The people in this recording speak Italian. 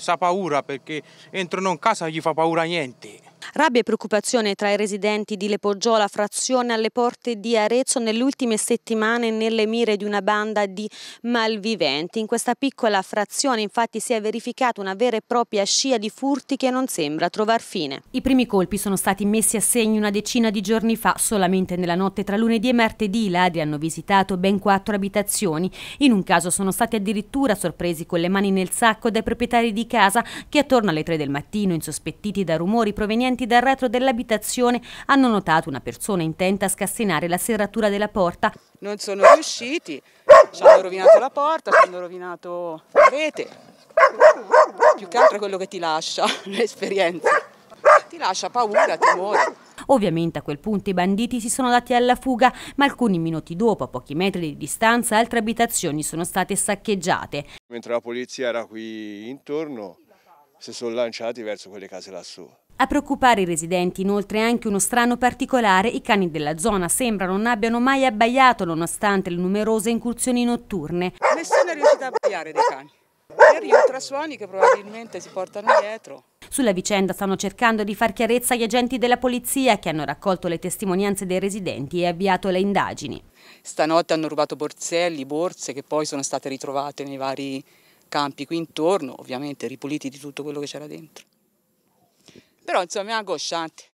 sa paura perché entrano in casa gli fa paura niente. Rabbia e preoccupazione tra i residenti di Lepoggiola, frazione alle porte di Arezzo, nelle ultime settimane nelle mire di una banda di malviventi. In questa piccola frazione infatti si è verificata una vera e propria scia di furti che non sembra trovar fine. I primi colpi sono stati messi a segno una decina di giorni fa, solamente nella notte tra lunedì e martedì i ladri hanno visitato ben quattro abitazioni. In un caso sono stati addirittura sorpresi con le mani nel sacco dai proprietari di casa che attorno alle 3 del mattino, insospettiti da rumori provenienti provenienti dal retro dell'abitazione hanno notato una persona intenta a scassinare la serratura della porta. Non sono riusciti, ci hanno rovinato la porta, ci hanno rovinato la rete. Più che altro è quello che ti lascia l'esperienza. Ti lascia paura, timore. Ovviamente a quel punto i banditi si sono dati alla fuga, ma alcuni minuti dopo, a pochi metri di distanza, altre abitazioni sono state saccheggiate. Mentre la polizia era qui intorno, si sono lanciati verso quelle case lassù. A preoccupare i residenti inoltre è anche uno strano particolare, i cani della zona sembra non abbiano mai abbaiato nonostante le numerose incursioni notturne. Nessuno è riuscito a abbaiare dei cani. Per gli ultrasuoni che probabilmente si portano dietro. Sulla vicenda stanno cercando di far chiarezza gli agenti della polizia che hanno raccolto le testimonianze dei residenti e avviato le indagini. Stanotte hanno rubato borselli, borse che poi sono state ritrovate nei vari campi qui intorno, ovviamente ripuliti di tutto quello che c'era dentro però insomma è angosciante.